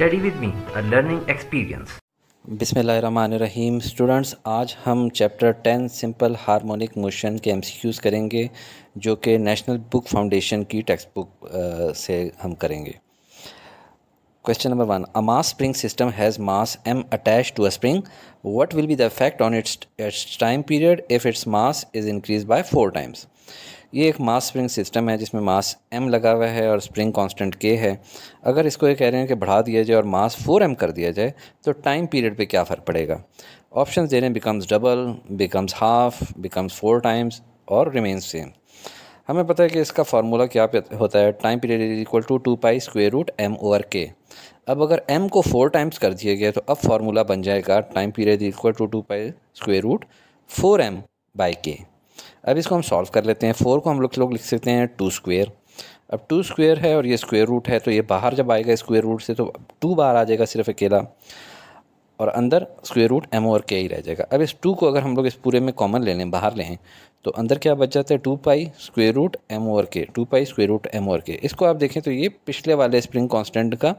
Study with me a learning experience बिसमीम students आज हम chapter ten simple harmonic motion के एमसीक्यूज़ करेंगे जो कि नेशनल बुक फाउंडेशन की टेक्स्ट बुक से हम करेंगे question number one a mass spring system has mass m attached to a spring what will be the effect on its its time period if its mass is increase by four times ये एक मास spring system है जिसमें मास M लगा हुआ है और spring constant के है अगर इसको ये कह रहे हैं कि बढ़ा दिया जाए और मास फोर एम कर दिया जाए तो टाइम पीरियड पे क्या फ़र्क पड़ेगा ऑप्शन दे रहे हैं becomes double becomes half becomes four times और रिमेन्स सेम हमें पता है कि इसका फार्मूला क्या होता है time period is equal to two pi square root m over k अब अगर एम को फोर टाइम्स कर दिया गया तो अब फार्मूला बन जाएगा time period is equal to two pi square root four m by k अब इसको हम सॉल्व कर लेते हैं फोर को हम लोग लोग लिख सकते हैं टू स्क्वेयर अब टू स्क्वेयर है और ये स्क्वेयर रूट है तो ये बाहर जब आएगा स्क्वेयर रूट से तो टू बाहर आ जाएगा सिर्फ अकेला और अंदर स्क्वेयर रूट एम और के ही रह जाएगा अब इस टू को अगर हम लोग इस पूरे में कॉमन ले लें बाहर लें तो अंदर क्या बच जाता है two pi square root m और k two pi square root m और के इसको आप देखें तो ये पिछले वाले स्प्रिंग कांस्टेंट का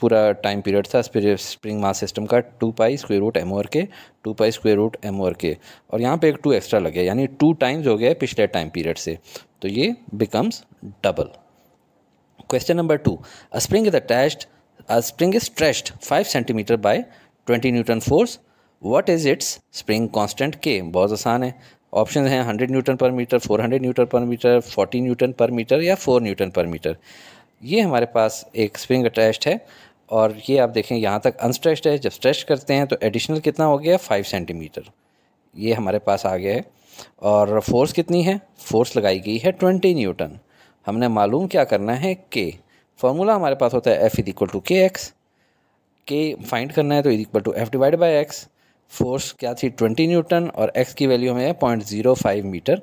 पूरा टाइम पीरियड था स्प्रिंग मास सिस्टम का two pi square root m और k two pi square root m और के और यहाँ पे एक टू एक्स्ट्रा लग गया यानी टू टाइम्स हो गया है पिछले टाइम पीरियड से तो ये becomes double question number two spring is attached A spring is stretched 5 cm by 20 newton force what is its spring constant k बहुत आसान है ऑप्शन हैं hundred newton per metre four hundred newton per metre forty newton per metre या four newton per metre ये हमारे पास एक spring attached है और ये आप देखें यहाँ तक अनस्ट्रेच्ड है जब स्ट्रेच करते हैं तो एडिशनल कितना हो गया फाइव सेंटीमीटर ये हमारे पास आ गया है और फोर्स कितनी है फोर्स लगाई गई है ट्वेंटी न्यूटन हमने मालूम क्या करना है के फार्मूला हमारे पास होता है f is equal to k x k find करना है तो is equal to f divide by x force क्या थी ट्वेंटी न्यूटन और एक्स की वैल्यू हमें पॉइंट जीरो फाइव मीटर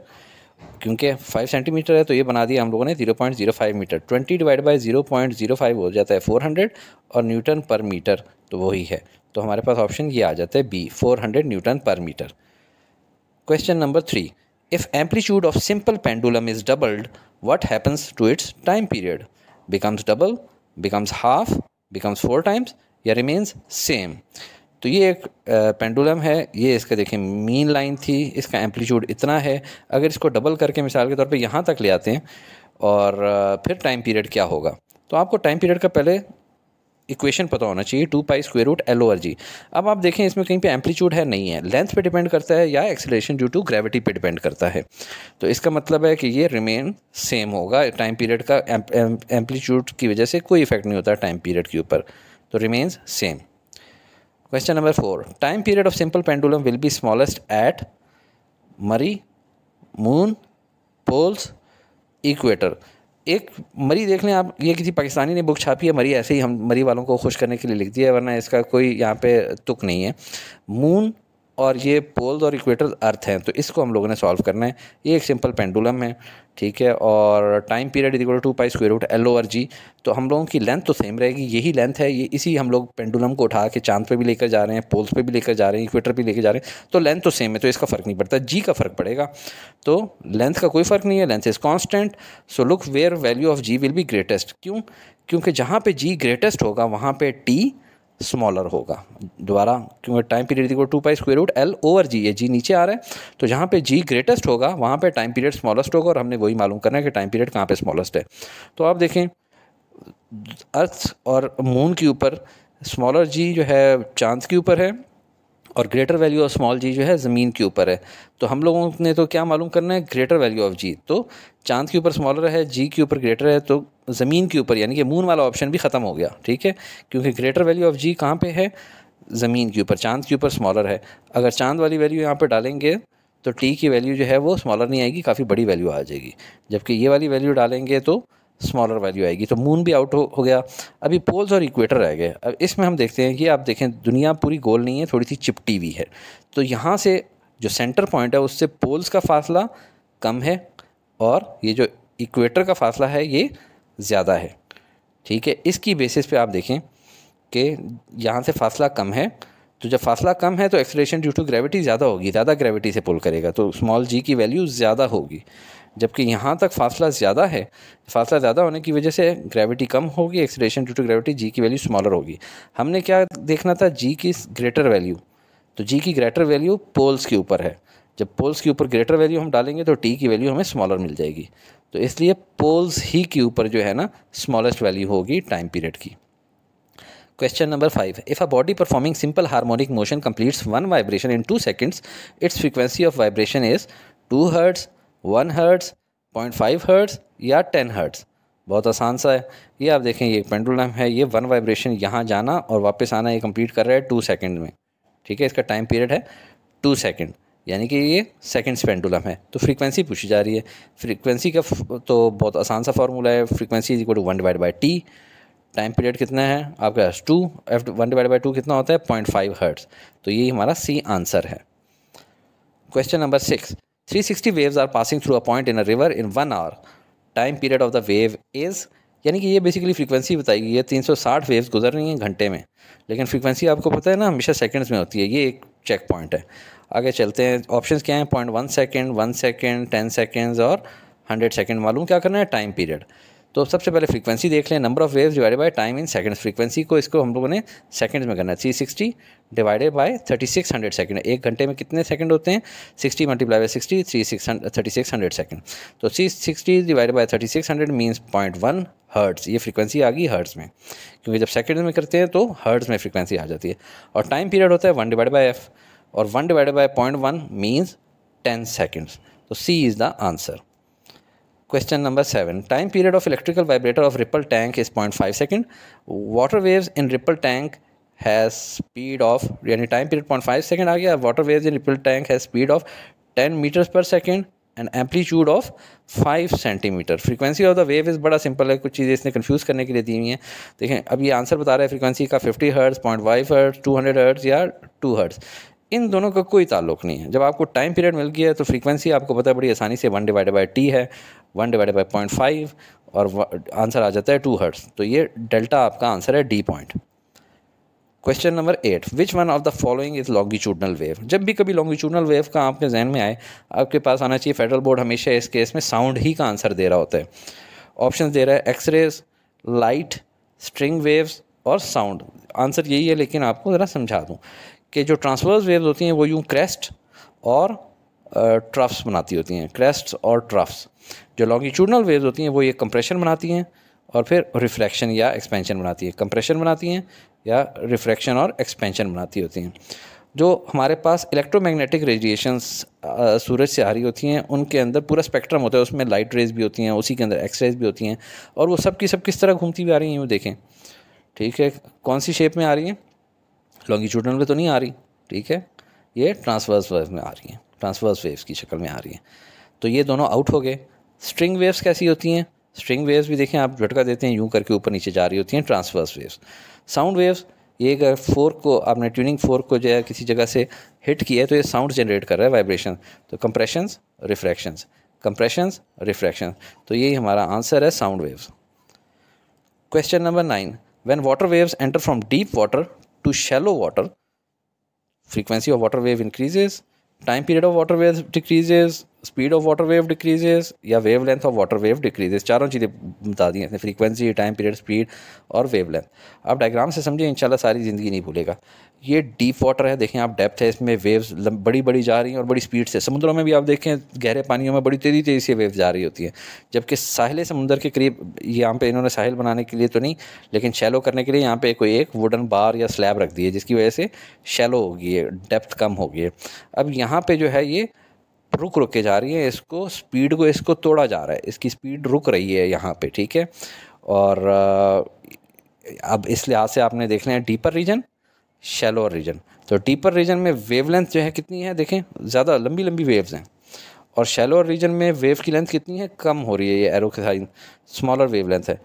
क्योंकि फाइव सेंटीमीटर है तो ये बना दिया हम लोगों ने zero point zero five metre twenty divide by zero point zero five हो जाता है फोर हंड्रेड और न्यूटन पर मीटर तो वही है तो हमारे पास ऑप्शन ये आ जाता है B four hundred newton per metre question number three if amplitude of simple pendulum is doubled what happens to its time period becomes double becomes half becomes four times या remains same तो ये एक pendulum है ये इसका देखें mean line थी इसका एम्पलीट्यूड इतना है अगर इसको डबल करके मिसाल के तौर पे यहाँ तक ले आते हैं और फिर टाइम पीरियड क्या होगा तो आपको टाइम पीरियड का पहले इक्वेशन पता होना चाहिए two pi square root l over g अब आप देखें इसमें कहीं पे एम्पलीट्यूड है नहीं है लेंथ पे डिपेंड करता है या एक्सेलरेशन ड्यू टू ग्रेविटी पे डिपेंड करता है तो इसका मतलब है कि ये रिमेन सेम होगा टाइम पीरियड का एम्पलीट्यूड की वजह से कोई इफेक्ट नहीं होता टाइम पीरियड के ऊपर तो remains same question number four time period of simple pendulum will be smallest at मरी मून पोल्स इक्वेटर एक मरी देख लें आप ये किसी पाकिस्तानी ने बुक छापी है मरी ऐसे ही हम मरी वालों को खुश करने के लिए लिख दिया है वरना इसका कोई यहाँ पे तुक नहीं है मून और ये पोल्स और इक्वेटर अर्थ हैं तो इसको हम लोगों ने सॉल्व करना है ये एक सिंपल पेंडुलम है ठीक है और time period equal to pi square root l over g तो हम लोगों की लेंथ तो सेम रहेगी यही लेंथ है ये इसी हम लोग पेंडुलम को उठा के चांद पे भी लेकर जा रहे हैं पोल्स पे भी लेकर जा रहे हैं इक्वेटर पर लेकर जा रहे हैं तो लेंथ तो सेम है तो इसका फ़र्क नहीं पड़ता जी का फ़र्क पड़ेगा तो लेंथ का कोई फ़र्क नहीं है length is constant so look where value of g will be greatest क्यों क्योंकि जहाँ पर जी ग्रेटेस्ट होगा वहाँ पर टी स्मॉलर होगा दोबारा क्योंकि time period equal to pi square root l over g ये जी नीचे आ रहा है तो जहाँ पे जी ग्रेटेस्ट होगा वहाँ पे टाइम पीरियड स्मॉलेस्ट होगा और हमने वही मालूम करना है कि टाइम पीरियड कहाँ पे स्मॉलेस्ट है तो आप देखें अर्थ और मून के ऊपर स्मॉलर जी जो है चांद के ऊपर है और greater value of small g जो है ज़मीन के ऊपर है तो हम लोगों ने तो क्या मालूम करना है ग्रेटर वैल्यू ऑफ जी तो चांद के ऊपर स्मॉलर है जी के ऊपर ग्रेटर है तो ज़मीन के ऊपर यानी कि मून वाला ऑप्शन भी ख़त्म हो गया ठीक है क्योंकि ग्रेटर वैल्यू ऑफ जी कहाँ पर है ज़मीन के ऊपर चांद के ऊपर स्मॉलर है अगर चांद वाली वैल्यू यहाँ पर डालेंगे तो टी की वैल्यू जो है वो स्मॉलर नहीं आएगी काफ़ी बड़ी वैल्यू आ जाएगी जबकि ये वाली वैल्यू डालेंगे तो स्मॉलर वैल्यू आएगी तो मून भी आउट हो, हो गया अभी पोल्स और इक्वेटर रह गए अब इसमें हम देखते हैं कि आप देखें दुनिया पूरी गोल नहीं है थोड़ी सी चिपटी हुई है तो यहाँ से जो सेंटर पॉइंट है उससे पोल्स का फासला कम है और ये जो इक्वेटर का फासला है ये ज़्यादा है ठीक है इसकी बेसिस पे आप देखें कि यहाँ से फासला कम है तो जब फासला कम है तो एक्सलेशन ड्यू टू ग्रेविटी ज़्यादा होगी ज़्यादा ग्रेविटी से पुल करेगा तो स्मॉल जी की वैल्यू ज़्यादा होगी जबकि यहाँ तक फासला ज़्यादा है फासला ज़्यादा होने की वजह से ग्रेविटी कम होगी acceleration due to gravity g की वैल्यू स्मॉलर होगी हमने क्या देखना था जी की ग्रेटर वैल्यू तो जी की ग्रेटर वैल्यू पोल्स के ऊपर है जब पोल्स के ऊपर ग्रेटर वैल्यू हम डालेंगे तो टी की वैल्यू हमें स्मॉलर मिल जाएगी तो इसलिए पोल्स ही के ऊपर जो है ना स्मॉलेस्ट वैल्यू होगी टाइम पीरियड की question number five if a body performing simple harmonic motion completes one vibration in two seconds its frequency of vibration is two hertz one hertz point five hertz या ten hertz बहुत आसान सा है ये आप देखें ये पेंडुलम है ये वन वाइब्रेशन यहाँ जाना और वापस आना ये कंप्लीट कर रहा है टू सेकंड में ठीक है इसका टाइम पीरियड है टू सेकंड यानी कि ये सेकंड पेंडुलम है तो फ्रीक्वेंसी पूछी जा रही है फ्रीक्वेंसी का तो बहुत आसान सा फार्मूला है frequency is equal to one divide by t time period कितना है आपके पास two f one divide by two कितना होता है पॉइंट फाइव हर्ट्स तो ये हमारा सी आंसर है question number six 360 waves are passing through a point in a river in one hour. Time period of the wave is यानी कि ये बेसिकली फ्रीक्वेंसी तीन सौ 360 वेव्स गुजर रही हैं घंटे में लेकिन फ्रीक्वेंसी आपको पता है ना हमेशा सेकेंड्स में होती है ये एक चेक पॉइंट है आगे चलते हैं ऑप्शन क्या हैं point one second one second ten seconds और हंड्रेड सेकेंड मालूम क्या करना है टाइम पीरियड तो सबसे पहले फ्रीक्वेंसी देख लें number of waves divided by time in seconds frequency को इसको हम लोगों ने सेकंड्स में करना है three sixty divided by thirty six hundred second एक घंटे में कितने सेकंड होते हैं sixty multiply by sixty three six thirty six hundred second तो three sixty divided by thirty six hundred means point one hertz ये फ्रीक्वेंसी आ गई हर्ट्स में क्योंकि जब सेकंड में करते हैं तो हर्ट्स में फ्रीक्वेंसी आ जाती है और टाइम पीरियड होता है वन डिवाइड बाई एफ और one divide by point one means ten seconds तो C is the answer question number seven time period of electrical vibrator of ripple tank is point five second water waves in ripple tank has speed of यानी time period point five second आ गया water wave in ripple tank has speed of ten metres per second and amplitude of five centimetre frequency of the wave is बड़ा simple है कुछ चीज़ें इसने confuse करने के लिए दी हुई हैं देखें अब ये आंसर बता रहे हैं फ्रीक्वेंसी का fifty hertz point five hertz two hundred hertz या टू हर्ट्स इन दोनों का कोई ताल्लुक नहीं है जब आपको टाइम पीरियड मिल गया है तो फ्रीक्वेंसी आपको पता है बड़ी आसानी से वन डिवाइड बाई टी है one divide by point five और आंसर आ जाता है टू हर्ट्स तो ये डेल्टा आपका आंसर है D point question number eight which one of the following is longitudinal wave जब भी कभी लॉन्गिट्यूडनल वेव का आपके जहन में आए आपके पास आना चाहिए फेडरल बोर्ड हमेशा इस केस में साउंड ही का आंसर दे रहा होता है ऑप्शन दे रहा है एक्सरेज लाइट स्ट्रिंग वेव्स और साउंड आंसर यही है लेकिन आपको ज़रा समझा दूँ कि जो ट्रांसवर्स वेव्स होती हैं वो यूँ क्रेस्ट और ट्रफ्स बनाती होती हैं क्रेस्ट और ट्रफ्स जो लॉन्गिट्यूडनल वेव्स होती हैं वो ये कंप्रेशन बनाती हैं और फिर रिफ्लेक्शन या एक्सपेंशन बनाती है कंप्रेशन बनाती हैं या रिफ्लेक्शन और एक्सपेंशन बनाती होती हैं जो हमारे पास इलेक्ट्रोमैग्नेटिक रेडिएशंस सूरज से आ रही होती हैं उनके अंदर पूरा स्पेक्ट्रम होता है उसमें लाइट रेज भी होती हैं उसी के अंदर एक्स रेज भी होती हैं और वो सब की सब किस तरह घूमती हुई आ रही हैं वो देखें ठीक है कौन सी शेप में आ रही हैं लॉन्गिट्यूडनल में तो नहीं आ रही ठीक है ये ट्रांसवर्स वेव में आ रही है ट्रांसवर्स वेव्स की शक्ल में आ रही है तो ये दोनों आउट हो गए स्ट्रिंग वेव्स कैसी होती हैं स्ट्रिंग वेव्स भी देखें आप झटका देते हैं यूं करके ऊपर नीचे जा रही होती हैं ट्रांसवर्स वेव्स साउंड वेव्स ये अगर फोर्क को आपने ट्यूनिंग फोर्क को जो है किसी जगह से हिट किया है तो ये साउंड जनरेट कर रहा है वाइब्रेशन तो कंप्रेशंस रिफ्रैक्शंस कंप्रेशंस रिफ्रैक्शन तो यही हमारा आंसर है sound waves question number nine when water waves enter from deep water to shallow water frequency of water wave increases time period of water wave decreases speed of water wave decreases या wave length of water wave decreases चारों चीज़ें बता दी हैं frequency time period speed और wave length आप diagram से समझिए इंशाल्लाह सारी ज़िंदगी नहीं भूलेगा ये डीप वाटर है देखें आप डेप्थ है इसमें वेव्स बड़ी बड़ी जा रही हैं और बड़ी स्पीड से समुद्रों में भी आप देखें गहरे पानियों में बड़ी तेज़ी तेज़ी से वेव जा रही होती हैं जबकि साहिल समुद्र के करीब यहाँ पे इन्होंने साहिल बनाने के लिए तो नहीं लेकिन शैलो करने के लिए यहाँ पे कोई एक वुडन बार या स्लैब रख दी है जिसकी वजह से शैलो होगी डेप्थ कम होगी अब यहाँ पर जो है ये रुक रुक के जा रही है इसको स्पीड को इसको तोड़ा जा रहा है इसकी स्पीड रुक रही है यहाँ पे ठीक है और अब इस लिहाज से आपने देख है डीपर रीजन शेलोअर रीजन तो डीपर रीजन में वेव लेंथ जो है कितनी है देखें ज़्यादा लंबी लंबी वेव्स हैं और शेलोअर रीजन में वेव की लेंथ कितनी है कम हो रही है ये एरो के साथ स्मॉलर वेव लेंथ है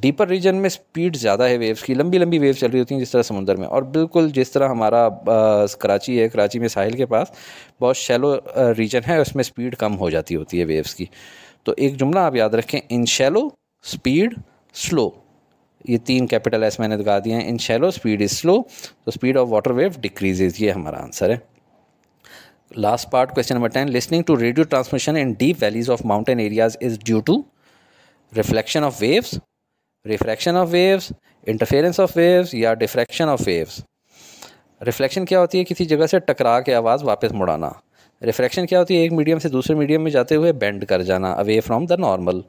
डीपर रीजन में स्पीड ज़्यादा है वेव्स की लंबी लंबी वेव्स चल रही होती हैं जिस तरह समुंदर में और बिल्कुल जिस तरह हमारा कराची है कराची में साहिल के पास बहुत शैलो रीजन है उसमें स्पीड कम हो जाती होती है वेव्स की तो एक जुमला आप याद रखें इन शैलो स्पीड स्लो ये तीन कैपिटल एस मैंने दिखा दिए हैं in shallow speed is slow तो speed of water wave decreases ये हमारा आंसर है last part question number ten listening to radio transmission in deep valleys of mountain areas is due to reflection of waves refraction of waves interference of waves या diffraction of waves reflection क्या होती है किसी जगह से टकरा के आवाज़ वापस मुड़ाना रिफ्रैक्शन क्या होती है एक मीडियम से दूसरे मीडियम में जाते हुए बेंड कर जाना away from the normal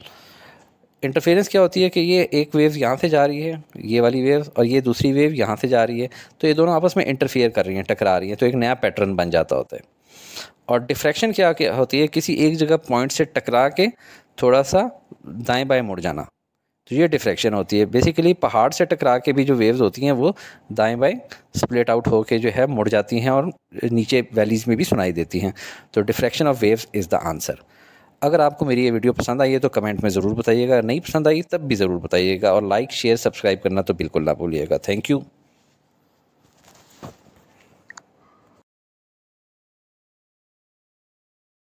interference क्या होती है कि ये एक वेव यहाँ से जा रही है ये वाली वेव और ये दूसरी वेव यहाँ से जा रही है तो ये दोनों आपस में इंटरफेयर कर रही हैं टकरा रही हैं तो एक नया पैटर्न बन जाता होता है और डिफ्रैक्शन क्या होती है किसी एक जगह पॉइंट से टकरा के थोड़ा सा दाएँ बाएँ मुड़ जाना तो ये डिफ्रैक्शन होती है बेसिकली पहाड़ से टकरा के भी जो वेव्स होती हैं वो दाएं बाएं स्प्लिट आउट होके जो है मुड़ जाती हैं और नीचे वैलीज़ में भी सुनाई देती हैं तो diffraction of waves is the answer अगर आपको मेरी ये वीडियो पसंद आई है तो कमेंट में ज़रूर बताइएगा नहीं पसंद आई तब भी ज़रूर बताइएगा और लाइक शेयर सब्सक्राइब करना तो बिल्कुल ना भूलिएगा थैंक यू